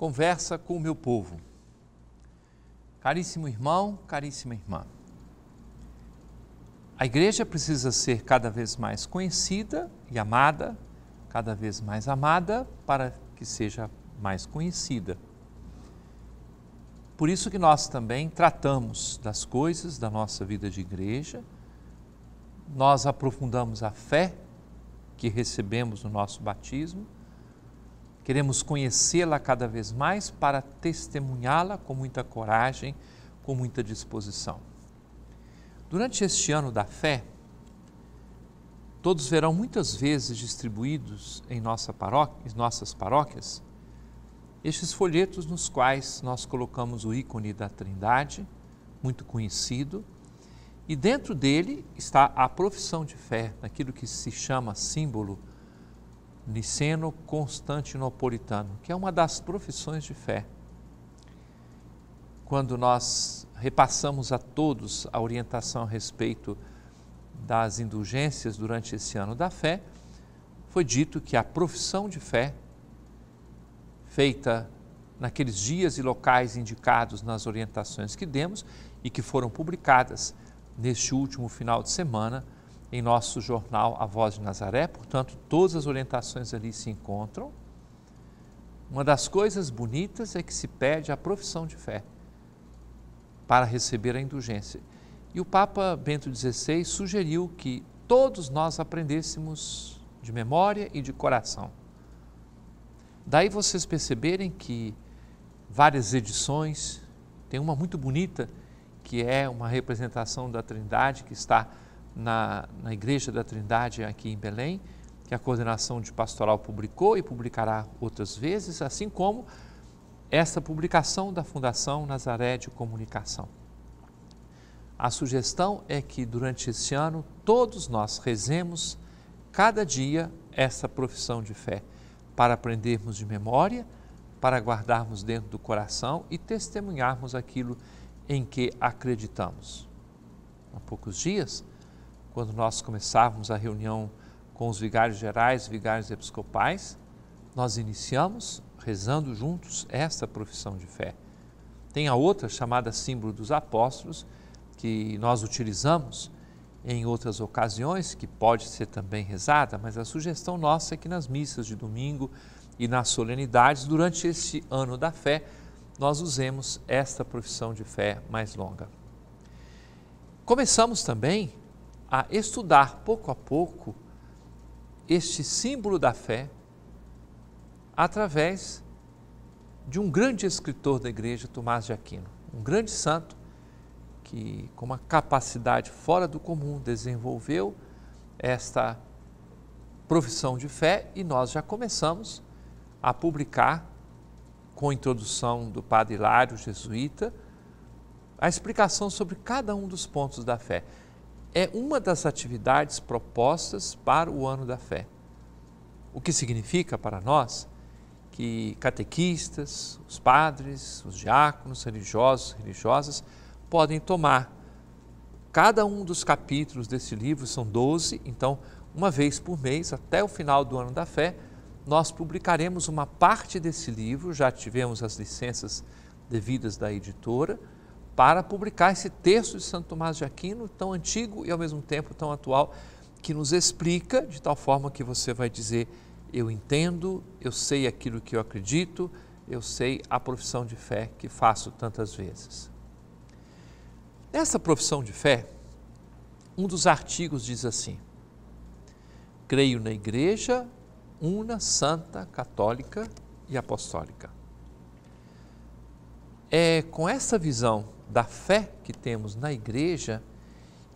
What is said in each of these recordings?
conversa com o meu povo. Caríssimo irmão, caríssima irmã, a igreja precisa ser cada vez mais conhecida e amada, cada vez mais amada para que seja mais conhecida. Por isso que nós também tratamos das coisas da nossa vida de igreja, nós aprofundamos a fé que recebemos no nosso batismo Queremos conhecê-la cada vez mais para testemunhá-la com muita coragem, com muita disposição. Durante este ano da fé, todos verão muitas vezes distribuídos em, nossa paróquia, em nossas paróquias estes folhetos nos quais nós colocamos o ícone da Trindade, muito conhecido, e dentro dele está a profissão de fé, naquilo que se chama símbolo niceno-constantinopolitano, que é uma das profissões de fé. Quando nós repassamos a todos a orientação a respeito das indulgências durante esse ano da fé, foi dito que a profissão de fé, feita naqueles dias e locais indicados nas orientações que demos e que foram publicadas neste último final de semana, em nosso jornal A Voz de Nazaré, portanto, todas as orientações ali se encontram. Uma das coisas bonitas é que se pede a profissão de fé para receber a indulgência. E o Papa Bento XVI sugeriu que todos nós aprendêssemos de memória e de coração. Daí vocês perceberem que várias edições, tem uma muito bonita, que é uma representação da Trindade que está na, na Igreja da Trindade aqui em Belém, que a coordenação de pastoral publicou e publicará outras vezes, assim como essa publicação da Fundação Nazaré de Comunicação. A sugestão é que durante esse ano todos nós rezemos cada dia essa profissão de fé, para aprendermos de memória, para guardarmos dentro do coração e testemunharmos aquilo em que acreditamos. Há poucos dias, quando nós começávamos a reunião com os vigários gerais, vigários episcopais, nós iniciamos rezando juntos esta profissão de fé. Tem a outra chamada símbolo dos apóstolos, que nós utilizamos em outras ocasiões, que pode ser também rezada, mas a sugestão nossa é que nas missas de domingo e nas solenidades, durante este ano da fé, nós usemos esta profissão de fé mais longa. Começamos também a estudar pouco a pouco este símbolo da fé através de um grande escritor da igreja, Tomás de Aquino, um grande santo que, com uma capacidade fora do comum, desenvolveu esta profissão de fé e nós já começamos a publicar, com a introdução do padre Hilário, jesuíta, a explicação sobre cada um dos pontos da fé é uma das atividades propostas para o ano da fé. O que significa para nós que catequistas, os padres, os diáconos, religiosos, religiosas podem tomar cada um dos capítulos desse livro, são 12, então uma vez por mês, até o final do ano da fé, nós publicaremos uma parte desse livro, já tivemos as licenças devidas da editora, para publicar esse texto de Santo Tomás de Aquino, tão antigo e ao mesmo tempo tão atual, que nos explica de tal forma que você vai dizer: Eu entendo, eu sei aquilo que eu acredito, eu sei a profissão de fé que faço tantas vezes. Nessa profissão de fé, um dos artigos diz assim: Creio na Igreja Una, Santa, Católica e Apostólica. É com essa visão da fé que temos na igreja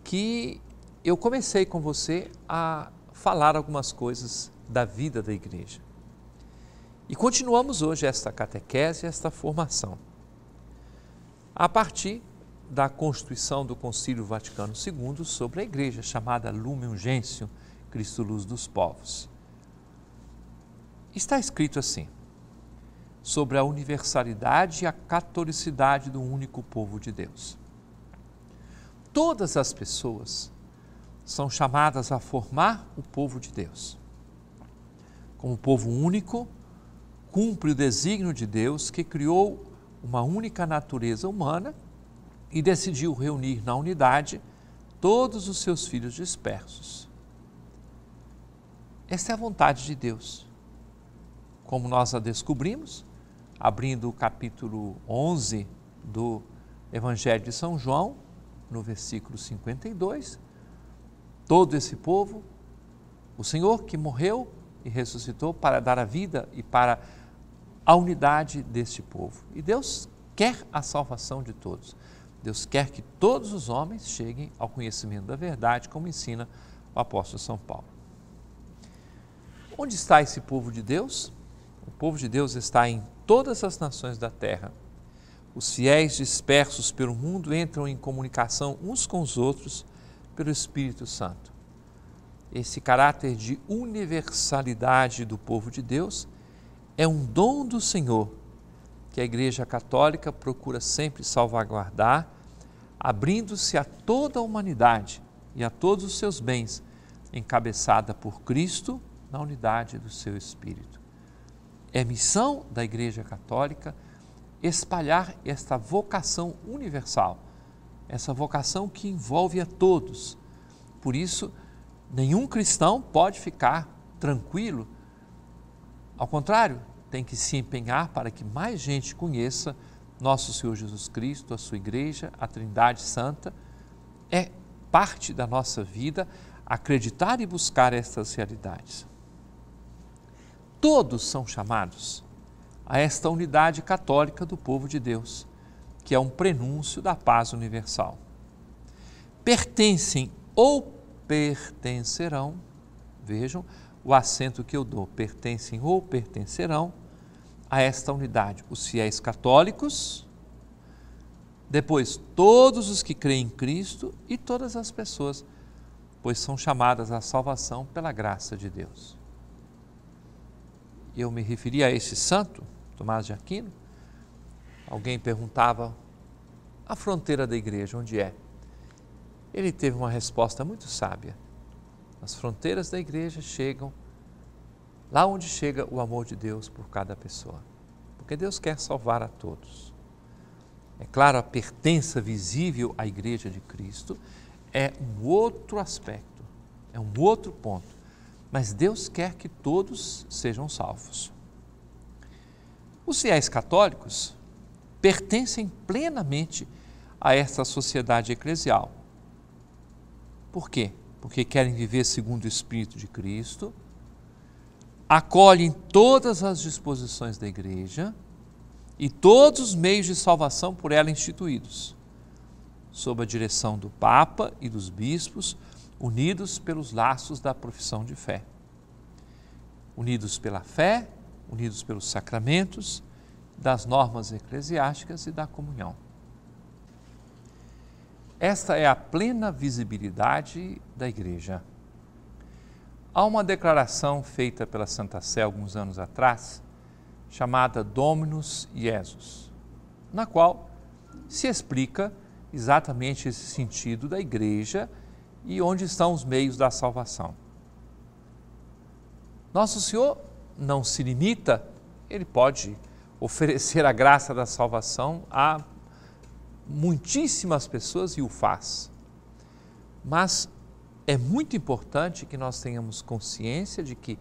que eu comecei com você a falar algumas coisas da vida da igreja. E continuamos hoje esta catequese, esta formação. A partir da constituição do Concílio Vaticano II sobre a igreja, chamada Lumen Gentium, Cristo Luz dos Povos. Está escrito assim: sobre a universalidade e a catolicidade do único povo de Deus. Todas as pessoas são chamadas a formar o povo de Deus. Como povo único, cumpre o desígnio de Deus que criou uma única natureza humana e decidiu reunir na unidade todos os seus filhos dispersos. Essa é a vontade de Deus. Como nós a descobrimos abrindo o capítulo 11 do Evangelho de São João, no versículo 52, todo esse povo, o Senhor que morreu e ressuscitou para dar a vida e para a unidade deste povo. E Deus quer a salvação de todos. Deus quer que todos os homens cheguem ao conhecimento da verdade, como ensina o apóstolo São Paulo. Onde está esse povo de Deus? O povo de Deus está em todas as nações da terra. Os fiéis dispersos pelo mundo entram em comunicação uns com os outros pelo Espírito Santo. Esse caráter de universalidade do povo de Deus é um dom do Senhor que a Igreja Católica procura sempre salvaguardar, abrindo-se a toda a humanidade e a todos os seus bens, encabeçada por Cristo na unidade do seu Espírito. É missão da Igreja Católica espalhar esta vocação universal, essa vocação que envolve a todos. Por isso, nenhum cristão pode ficar tranquilo. Ao contrário, tem que se empenhar para que mais gente conheça nosso Senhor Jesus Cristo, a sua igreja, a Trindade Santa. É parte da nossa vida acreditar e buscar estas realidades todos são chamados a esta unidade católica do povo de Deus, que é um prenúncio da paz universal. Pertencem ou pertencerão, vejam o acento que eu dou, pertencem ou pertencerão a esta unidade os fiéis católicos, depois todos os que creem em Cristo e todas as pessoas, pois são chamadas à salvação pela graça de Deus eu me referi a esse santo, Tomás de Aquino, alguém perguntava a fronteira da igreja, onde é? Ele teve uma resposta muito sábia. As fronteiras da igreja chegam lá onde chega o amor de Deus por cada pessoa, porque Deus quer salvar a todos. É claro, a pertença visível à igreja de Cristo é um outro aspecto, é um outro ponto mas Deus quer que todos sejam salvos. Os fiéis católicos pertencem plenamente a essa sociedade eclesial. Por quê? Porque querem viver segundo o Espírito de Cristo, acolhem todas as disposições da igreja e todos os meios de salvação por ela instituídos, sob a direção do Papa e dos bispos, unidos pelos laços da profissão de fé. Unidos pela fé, unidos pelos sacramentos, das normas eclesiásticas e da comunhão. Esta é a plena visibilidade da Igreja. Há uma declaração feita pela Santa Sé alguns anos atrás, chamada Dominus Iesus, na qual se explica exatamente esse sentido da Igreja e onde estão os meios da salvação. Nosso Senhor não se limita, ele pode oferecer a graça da salvação a muitíssimas pessoas e o faz. Mas é muito importante que nós tenhamos consciência de que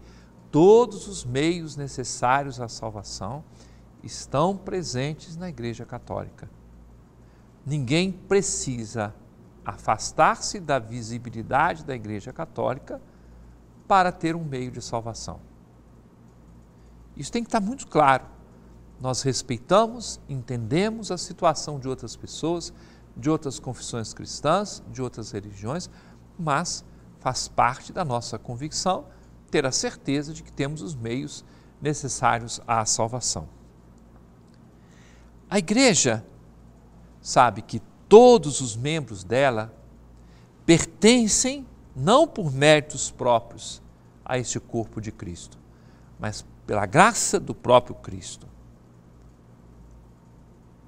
todos os meios necessários à salvação estão presentes na Igreja Católica. Ninguém precisa afastar-se da visibilidade da Igreja Católica para ter um meio de salvação. Isso tem que estar muito claro. Nós respeitamos, entendemos a situação de outras pessoas, de outras confissões cristãs, de outras religiões, mas faz parte da nossa convicção ter a certeza de que temos os meios necessários à salvação. A igreja sabe que todos os membros dela pertencem, não por méritos próprios, a este corpo de Cristo, mas pela graça do próprio Cristo.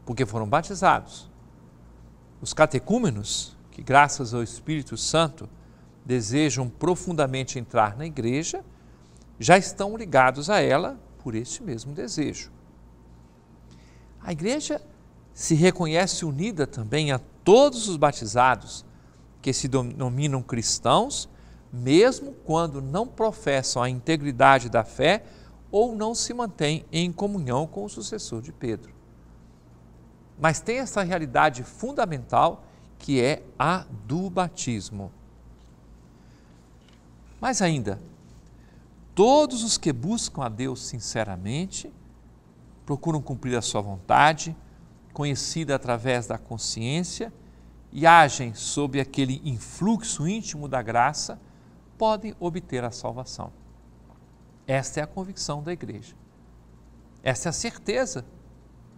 Porque foram batizados. Os catecúmenos, que graças ao Espírito Santo desejam profundamente entrar na igreja, já estão ligados a ela por este mesmo desejo. A igreja se reconhece unida também a todos os batizados que se denominam cristãos, mesmo quando não professam a integridade da fé ou não se mantêm em comunhão com o sucessor de Pedro. Mas tem essa realidade fundamental que é a do batismo. Mas ainda, todos os que buscam a Deus sinceramente, procuram cumprir a sua vontade, conhecida através da consciência e agem sob aquele influxo íntimo da graça, podem obter a salvação. Esta é a convicção da igreja. Esta é a certeza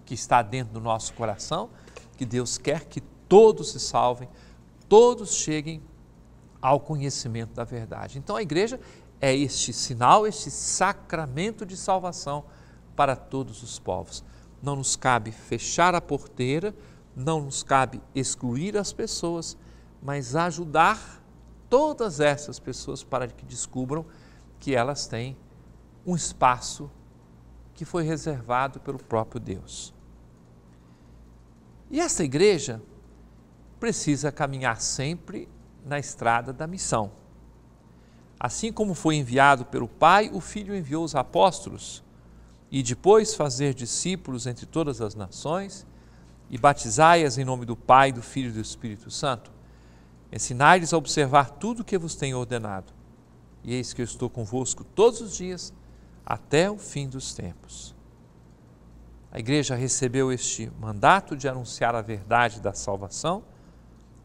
que está dentro do nosso coração, que Deus quer que todos se salvem, todos cheguem ao conhecimento da verdade. Então a igreja é este sinal, este sacramento de salvação para todos os povos não nos cabe fechar a porteira, não nos cabe excluir as pessoas, mas ajudar todas essas pessoas para que descubram que elas têm um espaço que foi reservado pelo próprio Deus. E essa igreja precisa caminhar sempre na estrada da missão. Assim como foi enviado pelo Pai, o Filho enviou os apóstolos e depois fazer discípulos entre todas as nações e batizai-as em nome do Pai, do Filho e do Espírito Santo. Ensinai-lhes a observar tudo o que vos tenho ordenado. E eis que eu estou convosco todos os dias até o fim dos tempos. A igreja recebeu este mandato de anunciar a verdade da salvação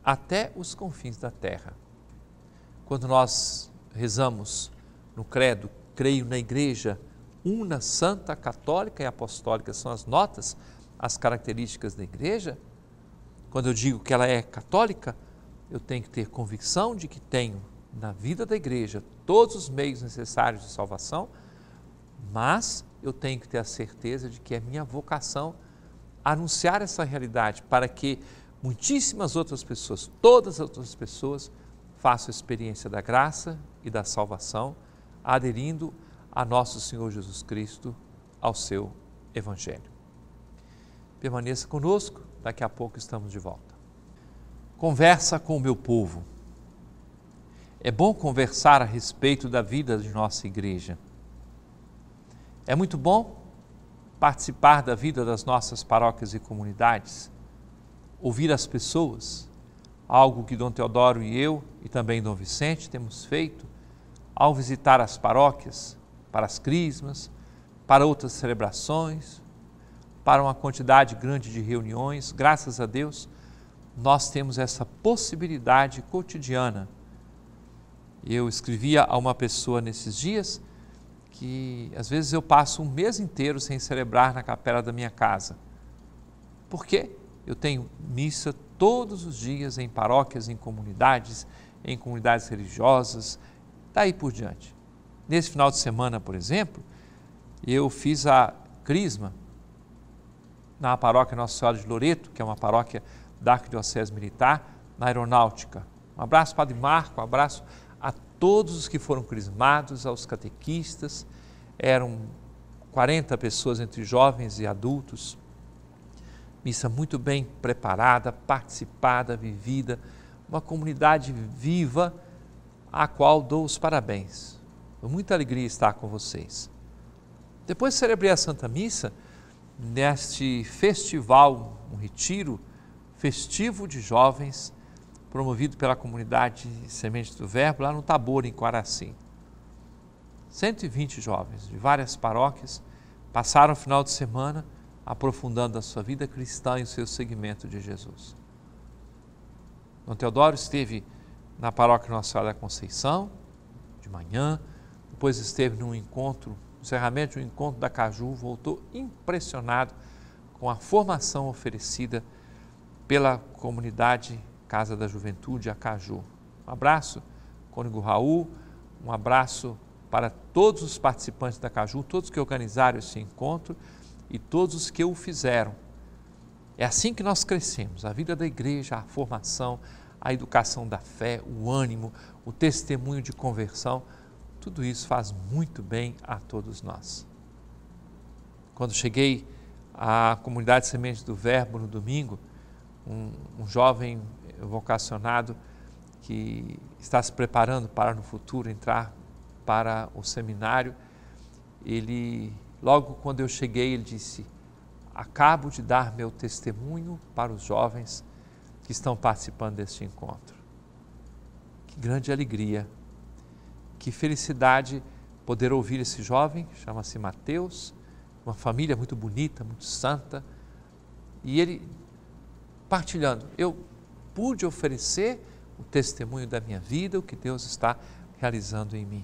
até os confins da terra. Quando nós rezamos no credo, creio na igreja, una, santa, católica e apostólica são as notas, as características da igreja, quando eu digo que ela é católica, eu tenho que ter convicção de que tenho na vida da igreja todos os meios necessários de salvação, mas eu tenho que ter a certeza de que é minha vocação anunciar essa realidade para que muitíssimas outras pessoas, todas as outras pessoas, façam a experiência da graça e da salvação, aderindo a a nosso Senhor Jesus Cristo, ao seu Evangelho. Permaneça conosco, daqui a pouco estamos de volta. Conversa com o meu povo. É bom conversar a respeito da vida de nossa igreja. É muito bom participar da vida das nossas paróquias e comunidades, ouvir as pessoas, algo que Dom Teodoro e eu, e também Dom Vicente, temos feito ao visitar as paróquias, para as crismas, para outras celebrações, para uma quantidade grande de reuniões. Graças a Deus, nós temos essa possibilidade cotidiana. Eu escrevia a uma pessoa nesses dias que às vezes eu passo um mês inteiro sem celebrar na capela da minha casa. Por quê? Eu tenho missa todos os dias em paróquias, em comunidades, em comunidades religiosas, daí por diante. Nesse final de semana, por exemplo, eu fiz a crisma na paróquia Nossa Senhora de Loreto, que é uma paróquia da Arquidiocese Militar, na Aeronáutica. Um abraço, Padre Marco, um abraço a todos os que foram crismados, aos catequistas. Eram 40 pessoas entre jovens e adultos. Missa muito bem preparada, participada, vivida, uma comunidade viva, a qual dou os parabéns muita alegria estar com vocês. Depois celebrei a Santa Missa neste festival, um retiro festivo de jovens, promovido pela comunidade Semente do Verbo, lá no Tabor, em Quaraci. 120 jovens de várias paróquias passaram o final de semana aprofundando a sua vida cristã e o seu segmento de Jesus. Dom Teodoro esteve na paróquia Nossa Senhora da Conceição, de manhã, depois esteve num encontro, encerramento de um encontro da Caju, voltou impressionado com a formação oferecida pela comunidade Casa da Juventude, a Caju. Um abraço, Cônigo Raul, um abraço para todos os participantes da Caju, todos que organizaram esse encontro e todos os que o fizeram. É assim que nós crescemos, a vida da igreja, a formação, a educação da fé, o ânimo, o testemunho de conversão tudo isso faz muito bem a todos nós. Quando cheguei à comunidade Semente do Verbo no domingo, um, um jovem vocacionado que está se preparando para no futuro entrar para o seminário, ele logo quando eu cheguei ele disse: "Acabo de dar meu testemunho para os jovens que estão participando deste encontro". Que grande alegria que felicidade poder ouvir esse jovem, chama-se Mateus, uma família muito bonita, muito santa, e ele partilhando. Eu pude oferecer o testemunho da minha vida, o que Deus está realizando em mim.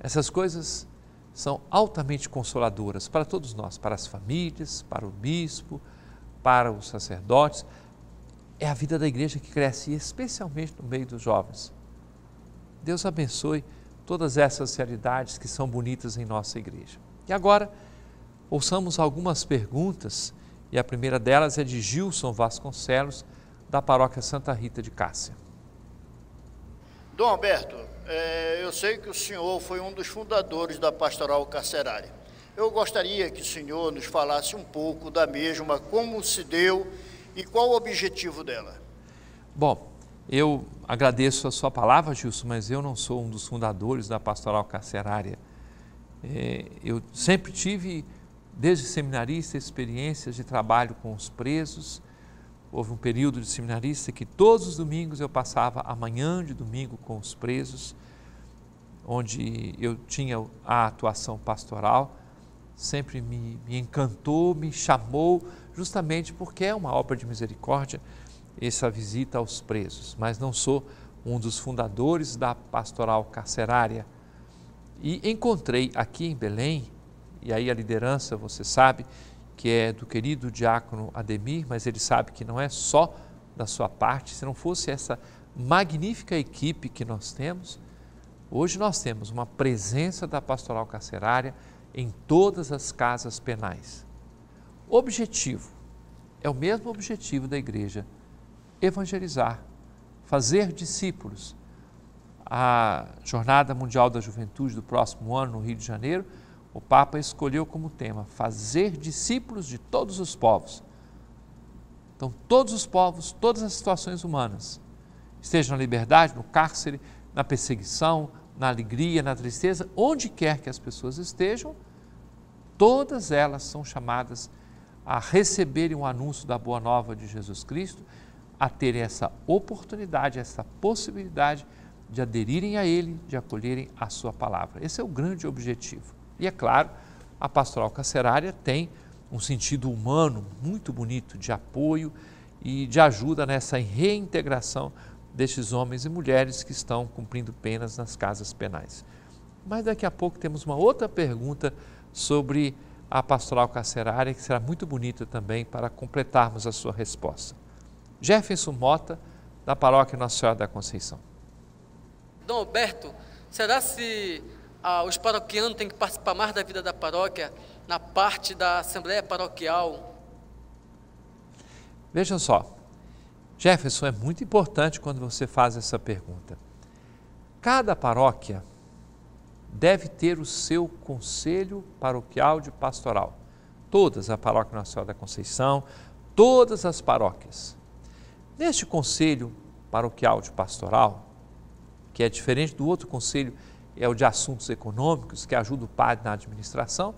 Essas coisas são altamente consoladoras para todos nós, para as famílias, para o bispo, para os sacerdotes. É a vida da igreja que cresce, especialmente no meio dos jovens. Deus abençoe todas essas realidades que são bonitas em nossa igreja. E agora, ouçamos algumas perguntas, e a primeira delas é de Gilson Vasconcelos, da paróquia Santa Rita de Cássia. Dom Alberto, é, eu sei que o senhor foi um dos fundadores da pastoral carcerária. Eu gostaria que o senhor nos falasse um pouco da mesma, como se deu e qual o objetivo dela. Bom, eu agradeço a sua palavra, Gilson, mas eu não sou um dos fundadores da pastoral carcerária. É, eu sempre tive, desde seminarista, experiências de trabalho com os presos. Houve um período de seminarista que todos os domingos eu passava a manhã de domingo com os presos, onde eu tinha a atuação pastoral. Sempre me, me encantou, me chamou, justamente porque é uma obra de misericórdia essa visita aos presos, mas não sou um dos fundadores da pastoral carcerária. E encontrei aqui em Belém, e aí a liderança, você sabe, que é do querido diácono Ademir, mas ele sabe que não é só da sua parte, se não fosse essa magnífica equipe que nós temos, hoje nós temos uma presença da pastoral carcerária em todas as casas penais. Objetivo é o mesmo objetivo da igreja evangelizar, fazer discípulos. A Jornada Mundial da Juventude do próximo ano, no Rio de Janeiro, o Papa escolheu como tema fazer discípulos de todos os povos. Então, todos os povos, todas as situações humanas, estejam na liberdade, no cárcere, na perseguição, na alegria, na tristeza, onde quer que as pessoas estejam, todas elas são chamadas a receberem o anúncio da boa nova de Jesus Cristo, a ter essa oportunidade, essa possibilidade de aderirem a Ele, de acolherem a Sua palavra. Esse é o grande objetivo. E é claro, a pastoral carcerária tem um sentido humano muito bonito de apoio e de ajuda nessa reintegração destes homens e mulheres que estão cumprindo penas nas casas penais. Mas daqui a pouco temos uma outra pergunta sobre a pastoral carcerária, que será muito bonita também para completarmos a sua resposta. Jefferson Mota, da paróquia Nossa Senhora da Conceição. Dom Alberto, será se ah, os paroquianos têm que participar mais da vida da paróquia na parte da Assembleia Paroquial? Vejam só, Jefferson, é muito importante quando você faz essa pergunta. Cada paróquia deve ter o seu conselho paroquial de pastoral. Todas, a paróquia Nossa Senhora da Conceição, todas as paróquias. Neste conselho paroquial de pastoral, que é diferente do outro conselho, é o de assuntos econômicos, que ajuda o padre na administração,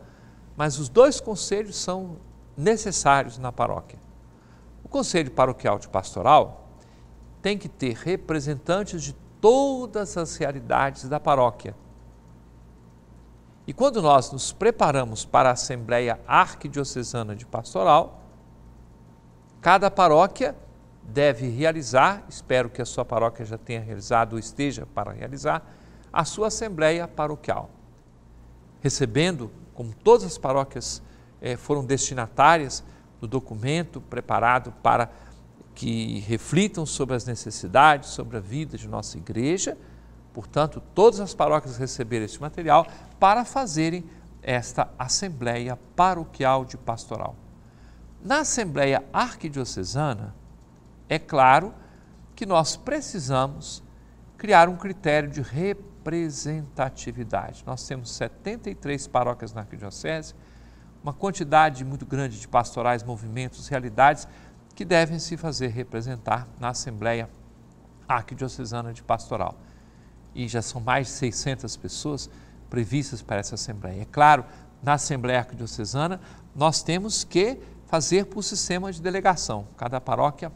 mas os dois conselhos são necessários na paróquia. O conselho paroquial de pastoral tem que ter representantes de todas as realidades da paróquia. E quando nós nos preparamos para a Assembleia Arquidiocesana de Pastoral, cada paróquia deve realizar, espero que a sua paróquia já tenha realizado ou esteja para realizar, a sua assembleia paroquial. Recebendo, como todas as paróquias eh, foram destinatárias do documento preparado para que reflitam sobre as necessidades, sobre a vida de nossa igreja, portanto, todas as paróquias receberam este material para fazerem esta Assembleia Paroquial de Pastoral. Na Assembleia Arquidiocesana, é claro que nós precisamos criar um critério de representatividade. Nós temos 73 paróquias na arquidiocese, uma quantidade muito grande de pastorais, movimentos, realidades que devem se fazer representar na Assembleia Arquidiocesana de Pastoral. E já são mais de 600 pessoas previstas para essa Assembleia. É claro, na Assembleia Arquidiocesana, nós temos que fazer por sistema de delegação. Cada paróquia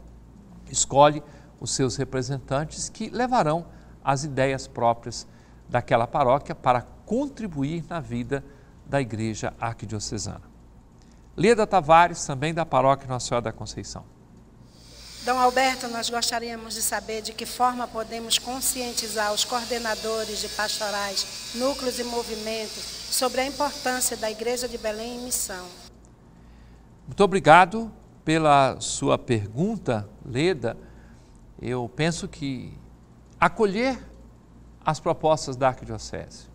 escolhe os seus representantes que levarão as ideias próprias daquela paróquia para contribuir na vida da Igreja Arquidiocesana. Leda Tavares, também da Paróquia Nossa Senhora da Conceição. Dom Alberto, nós gostaríamos de saber de que forma podemos conscientizar os coordenadores de pastorais, núcleos e movimentos sobre a importância da Igreja de Belém em missão. Muito obrigado pela sua pergunta, Leda, eu penso que acolher as propostas da Arquidiocese.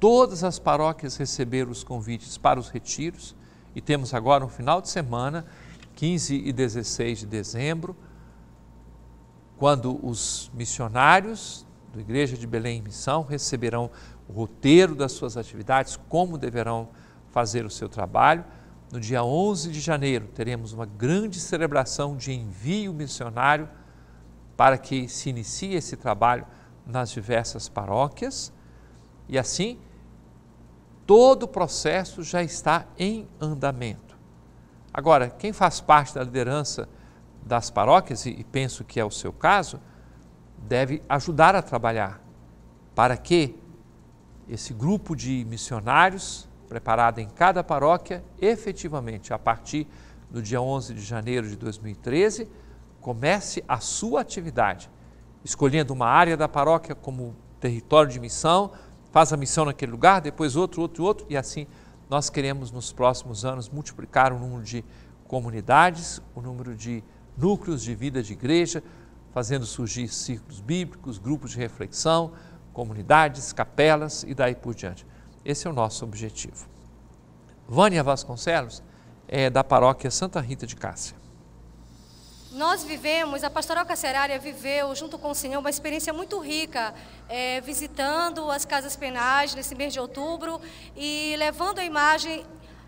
Todas as paróquias receberam os convites para os retiros e temos agora um final de semana, 15 e 16 de dezembro, quando os missionários da Igreja de Belém em Missão receberão o roteiro das suas atividades, como deverão fazer o seu trabalho no dia 11 de janeiro, teremos uma grande celebração de envio missionário para que se inicie esse trabalho nas diversas paróquias e assim todo o processo já está em andamento. Agora, quem faz parte da liderança das paróquias, e penso que é o seu caso, deve ajudar a trabalhar para que esse grupo de missionários preparada em cada paróquia, efetivamente, a partir do dia 11 de janeiro de 2013, comece a sua atividade, escolhendo uma área da paróquia como território de missão, faz a missão naquele lugar, depois outro, outro, outro, e assim nós queremos nos próximos anos multiplicar o número de comunidades, o número de núcleos de vida de igreja, fazendo surgir círculos bíblicos, grupos de reflexão, comunidades, capelas e daí por diante. Esse é o nosso objetivo. Vânia Vasconcelos, é da paróquia Santa Rita de Cássia. Nós vivemos, a pastoral carcerária viveu, junto com o Senhor, uma experiência muito rica, é, visitando as casas penais nesse mês de outubro e levando a imagem,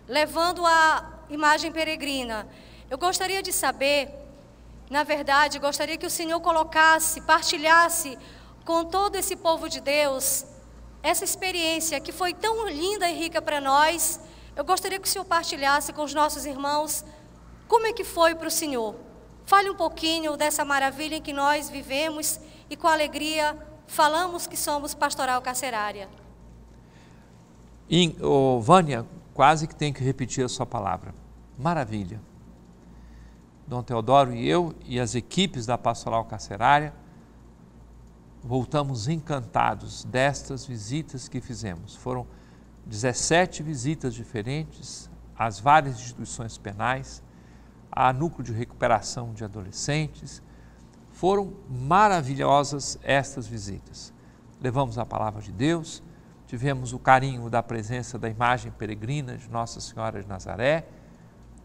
levando a imagem peregrina. Eu gostaria de saber, na verdade, gostaria que o Senhor colocasse, partilhasse com todo esse povo de Deus essa experiência que foi tão linda e rica para nós, eu gostaria que o senhor partilhasse com os nossos irmãos como é que foi para o senhor. Fale um pouquinho dessa maravilha em que nós vivemos e com alegria falamos que somos pastoral carcerária. oh, Vânia, quase que tem que repetir a sua palavra. Maravilha. Dom Teodoro e eu e as equipes da pastoral carcerária voltamos encantados destas visitas que fizemos. Foram 17 visitas diferentes às várias instituições penais, a núcleo de recuperação de adolescentes. Foram maravilhosas estas visitas. Levamos a palavra de Deus, tivemos o carinho da presença da imagem peregrina de Nossa Senhora de Nazaré,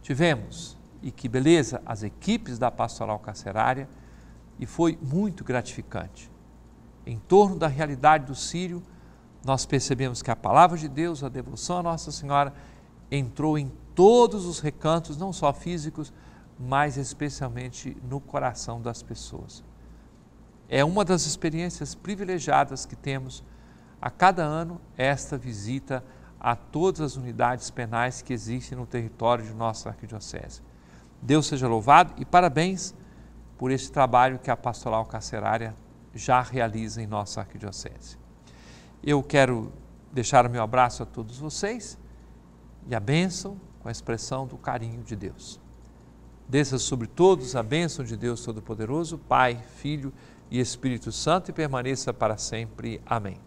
tivemos, e que beleza, as equipes da pastoral carcerária, e foi muito gratificante em torno da realidade do Sírio, nós percebemos que a palavra de Deus, a devoção à Nossa Senhora, entrou em todos os recantos, não só físicos, mas especialmente no coração das pessoas. É uma das experiências privilegiadas que temos a cada ano, esta visita a todas as unidades penais que existem no território de nossa arquidiocese. Deus seja louvado e parabéns por este trabalho que a pastoral carcerária já realiza em nossa arquidiocese. Eu quero deixar o meu abraço a todos vocês e a bênção com a expressão do carinho de Deus. Desça sobre todos a bênção de Deus Todo-Poderoso, Pai, Filho e Espírito Santo e permaneça para sempre. Amém.